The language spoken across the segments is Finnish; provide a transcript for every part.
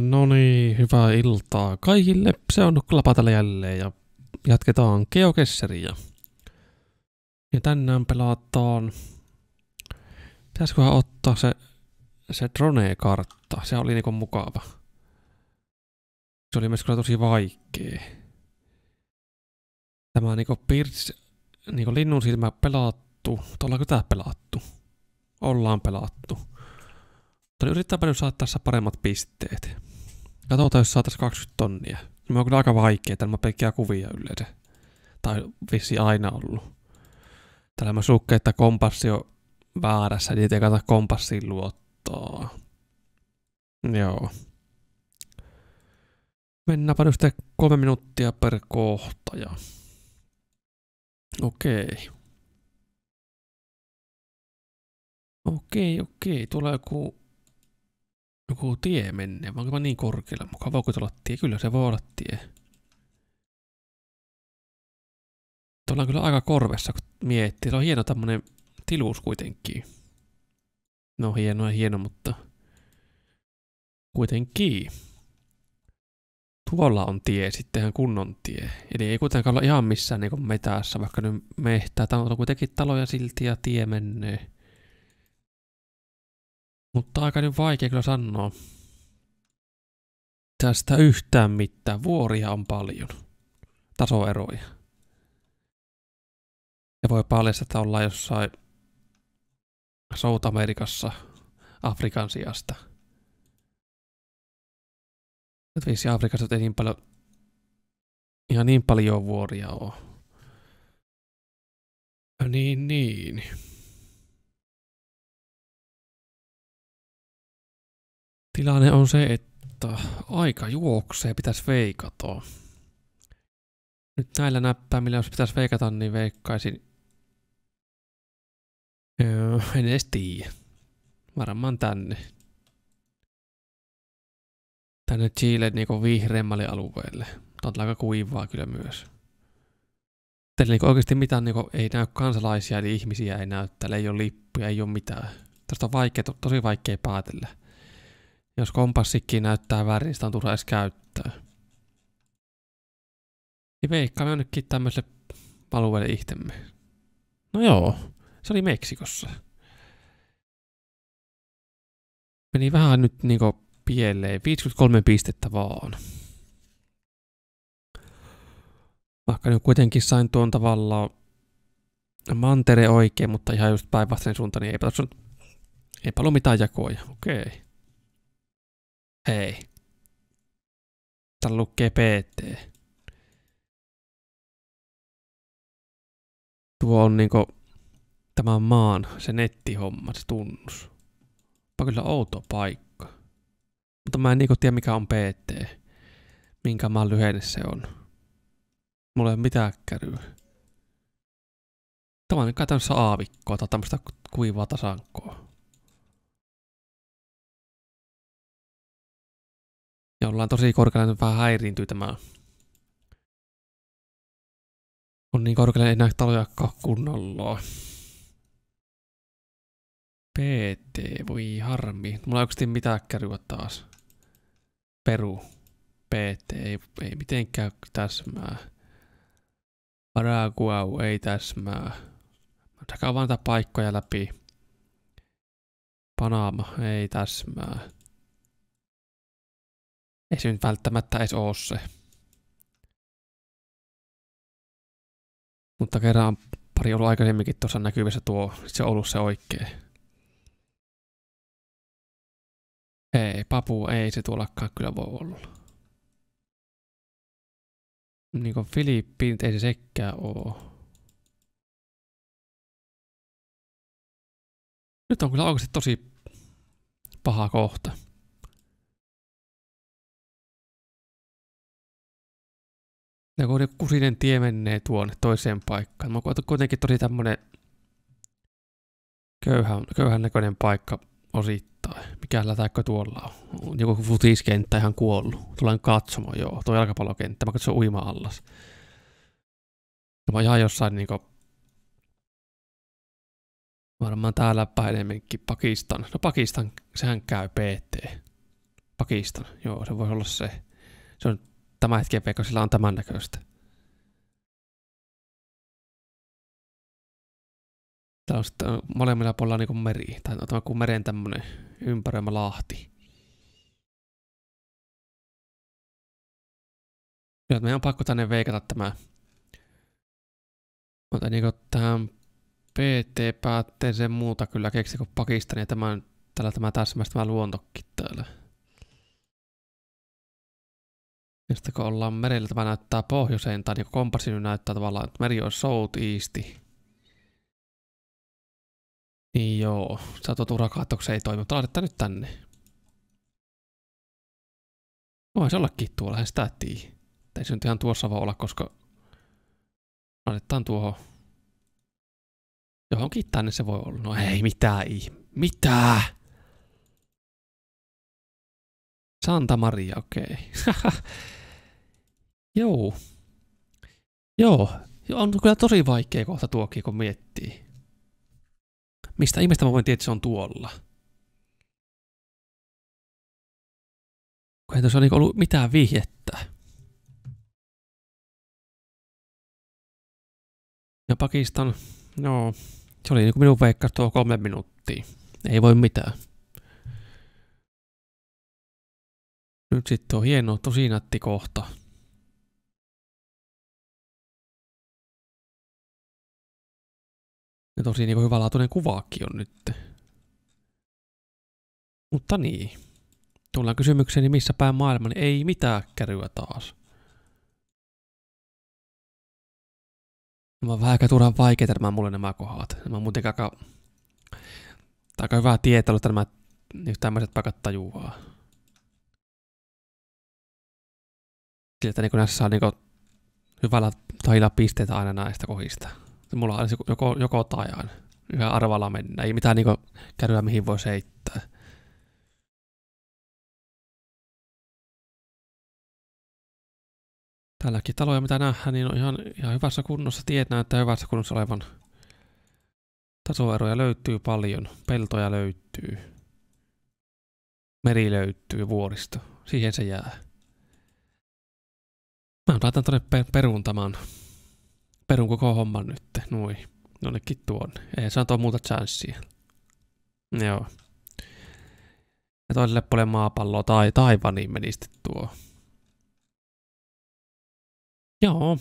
No niin, hyvää iltaa kaikille. Se on Nukkula jälleen ja jatketaan Geokesseriä. Ja tänään pelataan... Pitäisiköhän ottaa se, se drone-kartta? Se oli niinku mukava. Se oli myös kyllä tosi vaikee. Tämä niinku Pirts... Niinku linnun silmä pelattu. Ollaanko tää pelattu? Ollaan pelattu. Mutta niin yritetään nyt saada tässä paremmat pisteet. Katsotaan, jos saataisiin 20 tonnia. Me on kyllä aika vaikea, tämä pelkkää kuvia yleensä. Tai vissi aina ollut. Täällä mä sukkeen, että kompassi on väärässä, niin ei kata kompassiin luottaa. Joo. Mennäänpä nyt sitten kolme minuuttia per kohta ja... Okei. Okei, okei. Tulee joku joku tie menee, vaan mä niin korkealla mukaan. Voiko olla tie? Kyllä se voi olla tie. Tuolla on kyllä aika korvessa, kun miettii. Se on hieno tämmönen tiluus kuitenkin. No hieno ja hieno, mutta kuitenkin. Tuolla on tie, sittenhän kunnon tie. Eli ei kuitenkaan olla ihan missään niin metässä, vaikka nyt mehtää. Täällä on kuitenkin taloja silti ja tie menee. Mutta aika niin vaikea kyllä sanoa. Tästä yhtään mitään. Vuoria on paljon. Tasoeroja. Ja voi paljastaa, että ollaan jossain South-Amerikassa Afrikan sijasta. Nyt vissi Afrikassa ei niin paljon, ihan niin paljon vuoria ole. Niin, niin. Tilanne on se, että aika juoksee, pitäisi veikata. Nyt näillä näppäimillä, jos pitäisi veikata, niin veikkaisin... Öö, en edes tiedä. Varmaan tänne. Tänne Chile niin vihreämmälle alueelle. Tämä on aika kuivaa kyllä myös. Teillä niin oikeasti mitään niin kuin, ei näy kansalaisia, eli ihmisiä ei näy. Täällä ei ole lippuja, ei ole mitään. Tästä on vaikea, to, tosi vaikea päätellä. Jos kompassikki näyttää värin, sitä on turha edes käyttää. Niin veikkaamme jonnekin tämmöiselle alueelle ihtemme. No joo, se oli Meksikossa. Meni vähän nyt niinku pieleen. 53 pistettä vaan. Vaikka nyt kuitenkin sain tuon tavalla mantere oikein, mutta ihan just päinvastainen suunta, niin eipä, ei paljon mitään jakoja. Okei. Okay. Ei. Täällä lukee PT. Tuo on niinku tämän maan se nettihomma, se tunnus. Onpa kyllä outo paikka. Mutta mä en niinku tiedä mikä on PT. Minkä maan lyhenne se on. Mulla ei ole mitään käryä. Tämä on kai tämmöistä aavikkoa tai tämmöistä kuivaa tasankoa. Ja ollaan tosi korkealla, niin vähän häiriintyy tämä. On niin korkealla, ei näy taloja kunnolla. PT, voi harmi. Mulla ei oikeasti mitään käryä taas. Peru. PT, ei, ei mitenkään täsmää. Paraguau ei täsmää. Mä vaan paikkoja läpi. Panama ei täsmää. Ei se nyt välttämättä edes ole se. Mutta kerran pari ollut aikaisemminkin tuossa näkyvissä tuo, se on ollut se oikea. Ei, papu ei se tuollakaan kyllä voi olla. Niin kuin Filippiinit ei se sekään oo. Nyt on kyllä oikeasti tosi paha kohta. Ja kohden kusinen tie menee tuonne toiseen paikkaan. Mä oon kuitenkin tosi tämmönen köyhän, köyhän näköinen paikka osittain. Mikä lätäkkö tuolla on? Joku futiskenttä ihan kuollut. Tulen katsomaan, joo. Tuo jalkapallokenttä. Mä katson uima-allas. Mä oon ihan jossain niinku Varmaan täällä päin enemmänkin Pakistan. No Pakistan, sehän käy PT. Pakistan, joo, se voi olla se. Se on Tämä hetken Pekosilla on tämän näköistä. Täällä on sitten molemmilla puolella niin kuin meri, tai no, tämä kuin meren tämmöinen ympäröimä lahti. Ja meidän on pakko tänne veikata tämä. Mutta niin kuin tähän PT päätteeseen muuta kyllä keksi kuin Pakistan ja tämän, tällä tämä täsmästä luontokin täällä. Ja sitten kun ollaan merellä, tämä näyttää pohjoiseen, tai niin kompassi näyttää tavallaan, että meri on south east. Niin joo, sä tuot ei toimi, mutta laitetaan nyt tänne. Voi se ollakin tuolla, en sitä tiedä. Ei se nyt ihan tuossa voi olla, koska laitetaan tuohon. Johonkin tänne se voi olla. No ei mitään ihme. Mitä? Santa Maria, okei. Okay. Joo. Joo, on kyllä tosi vaikea kohta tuokin, kun miettii. Mistä ihmistä mä voin tietää, että se on tuolla? Kun ei tuossa niinku ollut mitään vihjettä. Ja Pakistan, no, se oli niin kuin minun veikka tuo kolme minuuttia. Ei voi mitään. Nyt sitten on hieno, tosi nätti kohta. Ja tosi niin hyvälaatuinen kuvaakin on nyt. Mutta niin. Tullaan kysymykseeni, niin missä päin maailman ei mitään kärryä taas. Mä vähän aika turhan vaikeita nämä mulle nämä kohdat. Mä on muutenkin aika... Tämä on aika hyvää tietää, että nämä tämmöiset paikat tajuaa. että niin näissä saa niin kuin hyvällä tahilla pisteitä aina näistä kohdista. Mulla on joko, joko tai aina. Yhä arvalla mennä. Ei mitään niin käryä, mihin voi heittää. Tälläkin taloja, mitä nähdään, niin on ihan, ihan hyvässä kunnossa. Tiet näyttää hyvässä kunnossa olevan. Tasoeroja löytyy paljon. Peltoja löytyy. Meri löytyy vuoristo. Siihen se jää. Mä laitan tonne per, perun tämän. Perun koko homman nyt. Noi. Jonnekin tuonne. Ei saa tuo muuta chanssia. Joo. Ja toiselle puolelle maapalloa tai taivaniin meni sitten tuo. Joo.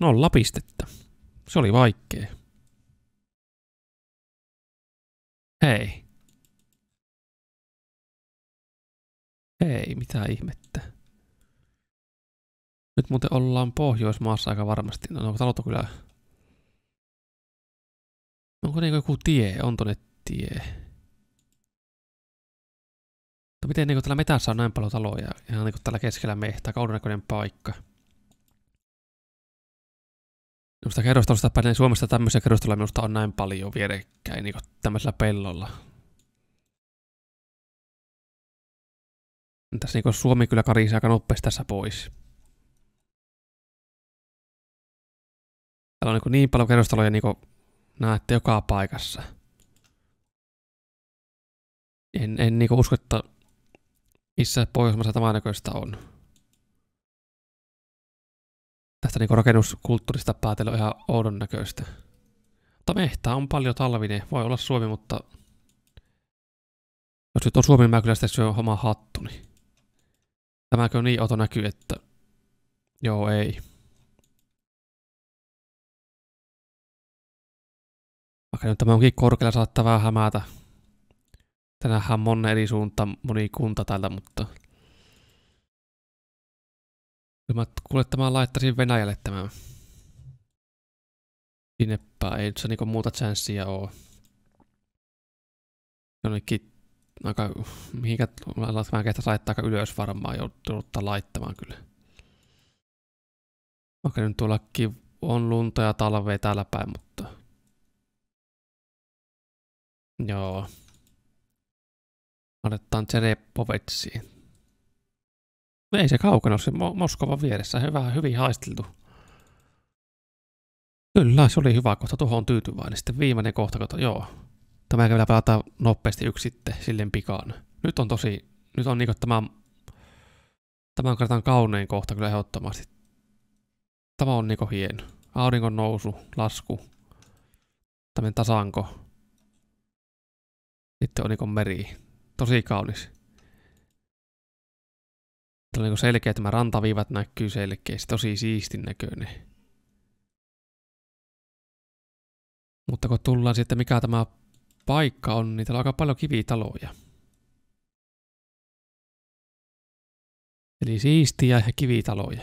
no lapistetta, Se oli vaikea. Hei. Hei, mitä ihmettä. Nyt muuten ollaan Pohjoismaassa aika varmasti. No, onko talot on kyllä... Onko niin joku tie? On tonne tie. Mutta no, miten niin täällä metässä on näin paljon taloja? Ihan niin täällä keskellä mehtää, kaudennäköinen paikka. Minusta no, kerrostalosta päin niin Suomesta tämmöisiä kerrostaloja minusta on näin paljon vierekkäin niin tämmöisellä pellolla. Tässä niin Suomi kyllä karisi aika nopeasti tässä pois. Täällä on niin, niin paljon kerrostaloja, niin kuin näette joka paikassa. En, en niin usko, että missä Pohjoismassa tämä näköistä on. Tästä niin rakennuskulttuurista päätellä ihan oudon näköistä. Mutta mehtää on paljon talvinen. Voi olla Suomi, mutta jos nyt on Suomi, niin mä kyllä sitä syön oma hattuni. Tämäkö on niin oto näkyy, että joo ei. Vaikka nyt tämä onkin korkealla, saattaa vähän hämätä. Tänähän on monen eri suunta, moni kunta täällä, mutta... Kyllä mä kuule, että mä laittaisin Venäjälle tämän. Sinnepä ei nyt se niinku muuta chanssia oo. Jonnekin aika, mihinkä mä kehtä laittaa aika ylös varmaan ottaa laittamaan kyllä. Vaikka nyt tuollakin on lunta ja talvea täällä päin, mutta Joo. Annetaan Tserepovetsiin. No ei se kaukana se Moskovan vieressä. Hyvä, hyvin haisteltu. Kyllä, se oli hyvä kohta. Tuohon on tyytyväinen. Sitten viimeinen kohta, kohta joo. Tämä ei vielä pelata nopeasti yksi sitten silleen pikaan. Nyt on tosi, nyt on niinku tämä, tämän kartan kaunein kohta kyllä ehdottomasti. Tämä on niinku hieno. Aurinkon nousu, lasku, Tämän tasanko. Sitten oliko meri? Tosi kaunis. Tämä on niin selkeä, että rantaviivat näkyy selkeästi, tosi siistin näköinen. Mutta kun tullaan sitten, mikä tämä paikka on, niin täällä on aika paljon kivitaloja. Eli siistiä ja kivitaloja.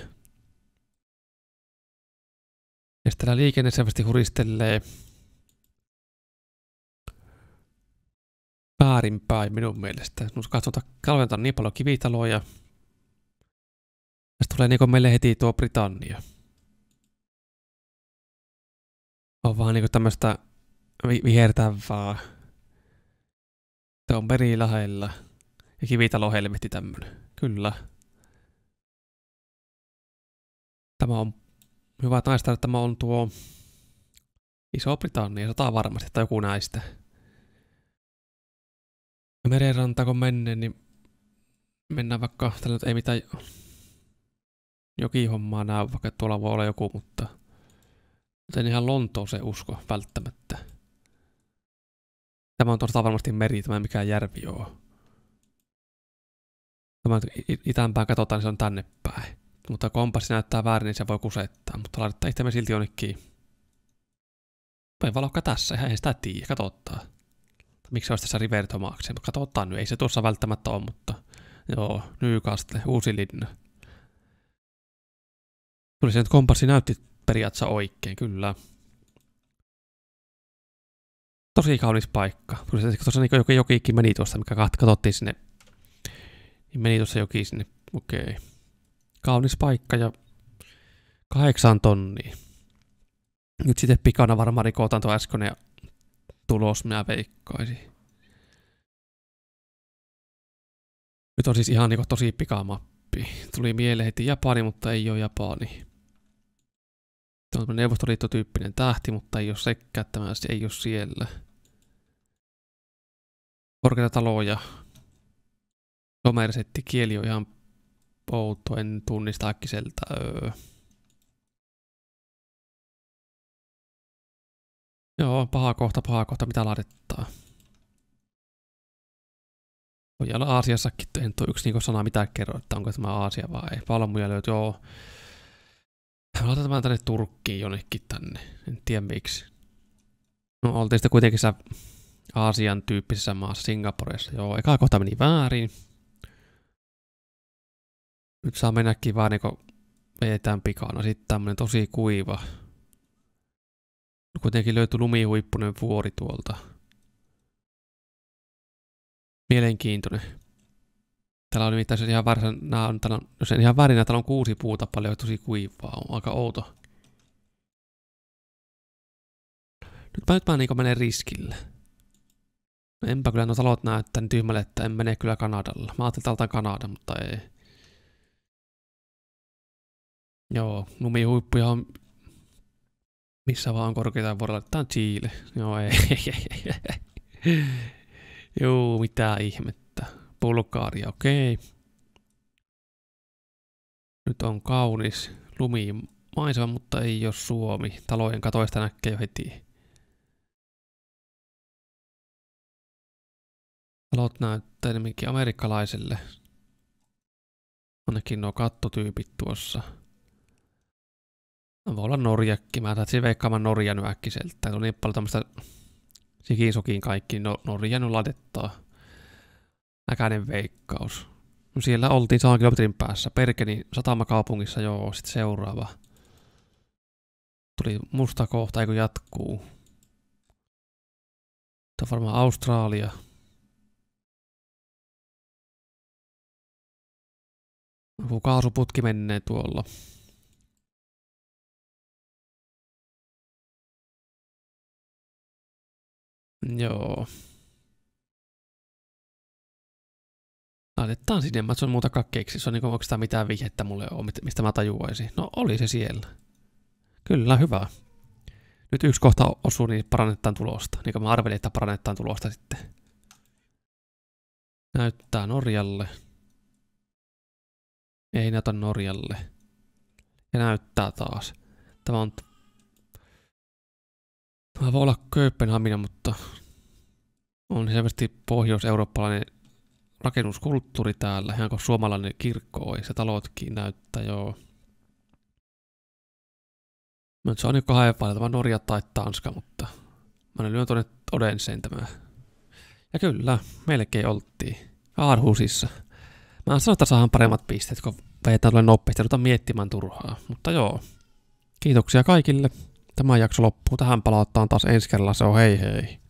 Ja sitten täällä liikenne selvästi huristelee väärinpäin minun mielestä. Kun katsotaan, kalventaa niin paljon kivitaloja. Tästä tulee niin meille heti tuo Britannia. On vaan niin tämmöistä vi- vihertävää. Se on meri lähellä. Ja kivitalo helvetti tämmönen. Kyllä. Tämä on hyvä taistella, että tämä on tuo Iso-Britannia, sataa varmasti, että joku näistä merenranta kun menneen, niin mennään vaikka, tällä ei mitään jokihommaa näy, vaikka tuolla voi olla joku, mutta en ihan Lontooseen usko välttämättä. Tämä on tosiaan varmasti meri, tämä mikä mikään järvi on? Tämä itäänpäin katsotaan, niin se on tänne päin. Mutta kompassi näyttää väärin, niin se voi kusettaa, mutta laitetaan itsemme silti jonnekin. Voi valokka tässä, eihän sitä tiedä, katsotaan miksi olisi tässä Rivertomaaksi, mutta katsotaan nyt, ei se tuossa välttämättä ole, mutta joo, Newcastle, uusi linna. Tuli se nyt kompassi näytti periaatteessa oikein, kyllä. Tosi kaunis paikka. Kyllä se tuossa niin joku jokikin meni tuosta, mikä katsottiin sinne. Niin meni tuossa joki sinne, okei. Okay. Kaunis paikka ja kahdeksan tonnia. Nyt sitten pikana varmaan rikotaan tuo äskeinen tulos, minä veikkaisin. Nyt on siis ihan niinku tosi pikamappi. Tuli mieleen heti Japani, mutta ei ole Japani. Tämä on neuvostoliittotyyppinen tähti, mutta ei ole sekkää tämä siis ei ole siellä. Korkeita taloja. Somersetti kieli on ihan outo, en tunnista äkkiseltä. Öö. Joo, paha kohta, paha kohta, mitä laadittaa. Voi olla Aasiassakin, en tuo yksi niin sana mitä kerro, että onko tämä Aasia vai ei. Palmuja löytyy, joo. Mä laitan tämän tänne Turkkiin jonnekin tänne, en tiedä miksi. No oltiin sitten kuitenkin se Aasian tyyppisessä maassa, Singaporessa. Joo, eka kohta meni väärin. Nyt saa mennäkin vaan niinku vetään pikaan. No sitten tämmönen tosi kuiva. Kuitenkin löytyi lumihuippunen vuori tuolta. Mielenkiintoinen. Täällä on nimittäin ihan varsin, on, on, no jos en ihan väärin, täällä on kuusi puuta paljon tosi kuivaa, on aika outo. Nyt mä, nyt mä niin menen riskille. No enpä kyllä nuo talot näyttää niin tyhmälle, että en mene kyllä Kanadalla. Mä ajattelin, että Kanada, mutta ei. Joo, lumihuippuja on missä vaan on korkeintaan vuorolla. Tämä on Chile. Joo, ei. juu, mitä ihmettä. Bulgaaria, okei. Okay. Nyt on kaunis lumimaisema, mutta ei ole Suomi. Talojen katoista näkee jo heti. Talot näyttää enemmänkin amerikkalaiselle. Ainakin nuo kattotyypit tuossa. No, voi olla Norjakki. Mä taisin veikkaamaan Norjan äkkiseltä. on niin paljon tämmöistä sikin sokiin kaikki. No, Norjan ladettaa. Näkäinen veikkaus. No siellä oltiin saan kilometrin päässä. Perkeni satamakaupungissa joo. Sitten seuraava. Tuli musta kohta, eikö jatkuu. Tämä on varmaan Australia. Joku kaasuputki menee tuolla. Joo. Laitetaan sinne, mä se on muuta kakkeiksi. Se on niin, onko tämä mitään vihjettä mulle on, mistä mä tajuaisin. No oli se siellä. Kyllä, hyvä. Nyt yksi kohta osuu, niin parannetaan tulosta. Niin kuin mä arvelin, että parannetaan tulosta sitten. Näyttää Norjalle. Ei näytä Norjalle. Ja näyttää taas. Tämä on Mä voin olla Kööpenhamina, mutta on selvästi pohjois-eurooppalainen rakennuskulttuuri täällä, ihan kuin suomalainen kirkko oi, se talotkin näyttää joo. Mä se on niin kahden tämä Norja tai Tanska, mutta mä lyön tuonne Odenseen tämä. Ja kyllä, melkein oltiin. Aarhusissa. Mä sano, että saadaan paremmat pisteet, kun vetää tulee nopeasti, ja miettimään turhaa. Mutta joo, kiitoksia kaikille. Tämä jakso loppuu tähän, palataan taas ensi kerralla, se on hei hei.